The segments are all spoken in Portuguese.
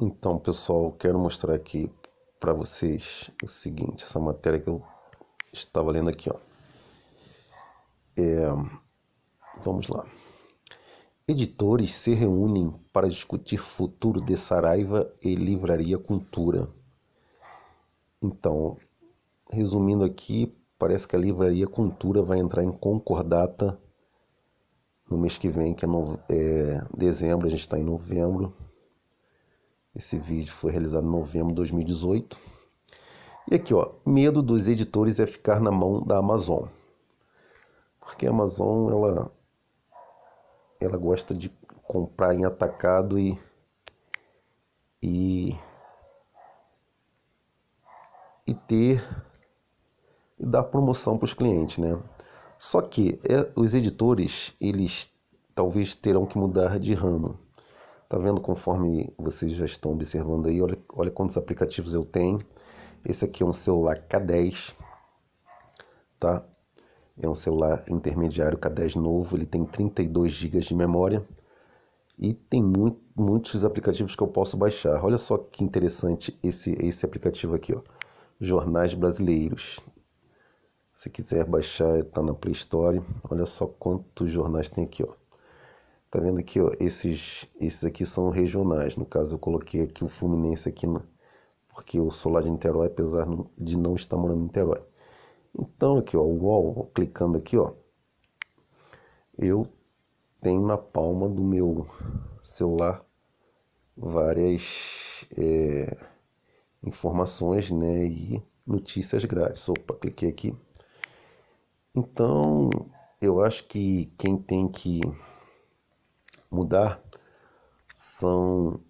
Então, pessoal, quero mostrar aqui para vocês o seguinte, essa matéria que eu estava lendo aqui, ó. É, vamos lá. Editores se reúnem para discutir futuro de Saraiva e Livraria Cultura. Então, resumindo aqui, parece que a Livraria Cultura vai entrar em concordata no mês que vem, que é, no, é dezembro, a gente está em novembro. Esse vídeo foi realizado em novembro de 2018. E aqui, ó, medo dos editores é ficar na mão da Amazon. Porque a Amazon, ela ela gosta de comprar em atacado e e e ter e dar promoção para os clientes, né? Só que é, os editores, eles talvez terão que mudar de ramo. Tá vendo conforme vocês já estão observando aí, olha, olha quantos aplicativos eu tenho. Esse aqui é um celular K10, tá? É um celular intermediário K10 novo, ele tem 32 GB de memória e tem muito, muitos aplicativos que eu posso baixar. Olha só que interessante esse, esse aplicativo aqui, ó. Jornais Brasileiros. Se quiser baixar, está na Play Store. Olha só quantos jornais tem aqui, ó. Tá vendo aqui, ó, esses, esses aqui são regionais. No caso, eu coloquei aqui o Fluminense aqui, porque eu sou lá de Niterói, apesar de não estar morando em Niterói. Então, aqui, ó, o UOL, clicando aqui, ó, eu tenho na palma do meu celular várias é, informações, né, e notícias grátis. Opa, cliquei aqui. Então, eu acho que quem tem que mudar são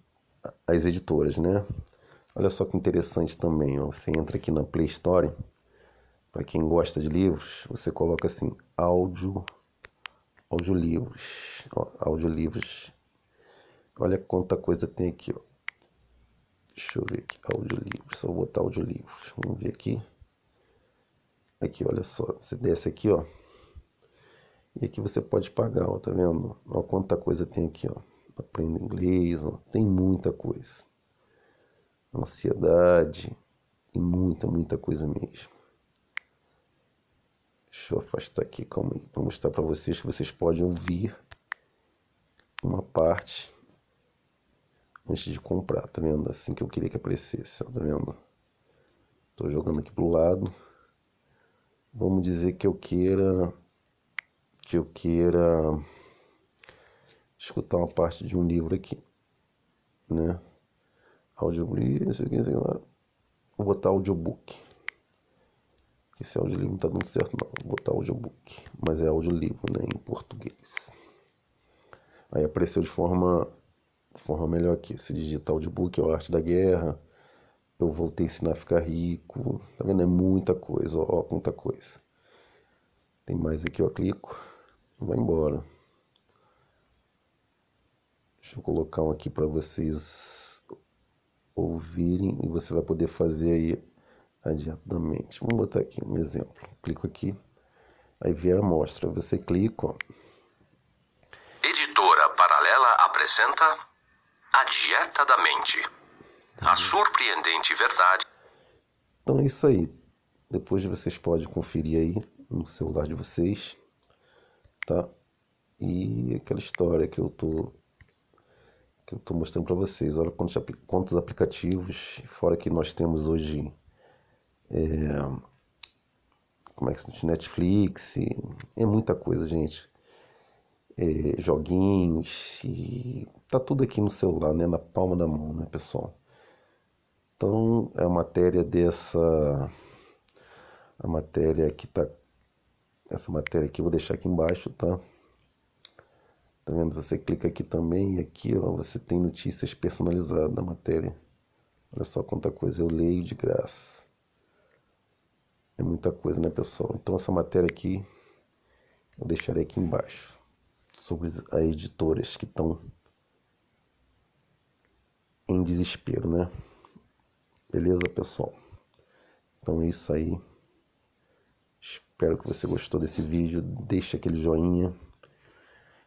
as editoras, né? Olha só que interessante também, ó. você entra aqui na Play Store, para quem gosta de livros, você coloca assim, áudio, audiolivros, ó, audiolivros. Olha quanta coisa tem aqui, ó. Deixa eu ver aqui, audiolivros, só vou botar audiolivros, vamos ver aqui. Aqui, olha só, você desce aqui, ó. E aqui você pode pagar, ó, tá vendo? Olha quanta coisa tem aqui, ó. Aprenda inglês, ó. tem muita coisa. Ansiedade, tem muita, muita coisa mesmo. Deixa eu afastar aqui, calma aí, para mostrar para vocês que vocês podem ouvir uma parte antes de comprar, tá vendo? Assim que eu queria que aparecesse, ó, tá vendo? Tô jogando aqui pro lado. Vamos dizer que eu queira que eu queira escutar uma parte de um livro aqui, né? Audioblivro, sei lá. Vou botar audiobook. Esse audiolivro não tá dando certo, não. Vou botar audiobook. Mas é audiolivro, né? Em português. Aí apareceu de forma, forma melhor aqui. Se digitar audiobook, é o Arte da Guerra. Eu voltei a ensinar a ficar rico. Tá vendo? É muita coisa, ó, muita coisa. Tem mais aqui, eu clico vai embora. Deixa eu colocar um aqui para vocês ouvirem e você vai poder fazer aí adiantamente. Vamos botar aqui um exemplo. Clico aqui, aí vier a amostra. Você clica, ó. Editora Paralela apresenta A Dieta da Mente. A tá surpreendente verdade. Então é isso aí. Depois vocês podem conferir aí no celular de vocês tá? E aquela história que eu tô que eu tô mostrando para vocês, olha quantos, quantos aplicativos, fora que nós temos hoje é, como é que se diz? Netflix, é muita coisa, gente. É, joguinhos e tá tudo aqui no celular, né, na palma da mão, né, pessoal? Então, é a matéria dessa a matéria que está essa matéria aqui, vou deixar aqui embaixo, tá? Tá vendo? Você clica aqui também e aqui, ó, você tem notícias personalizadas da matéria. Olha só quanta coisa eu leio de graça. É muita coisa, né, pessoal? Então essa matéria aqui eu deixarei aqui embaixo sobre as editoras que estão em desespero, né? Beleza, pessoal? Então é isso aí. Espero que você gostou desse vídeo. Deixe aquele joinha.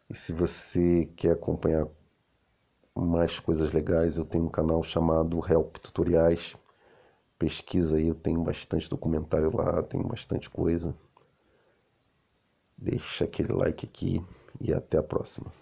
E se você quer acompanhar mais coisas legais, eu tenho um canal chamado Help Tutoriais. Pesquisa aí, eu tenho bastante documentário lá, tenho bastante coisa. Deixa aquele like aqui e até a próxima.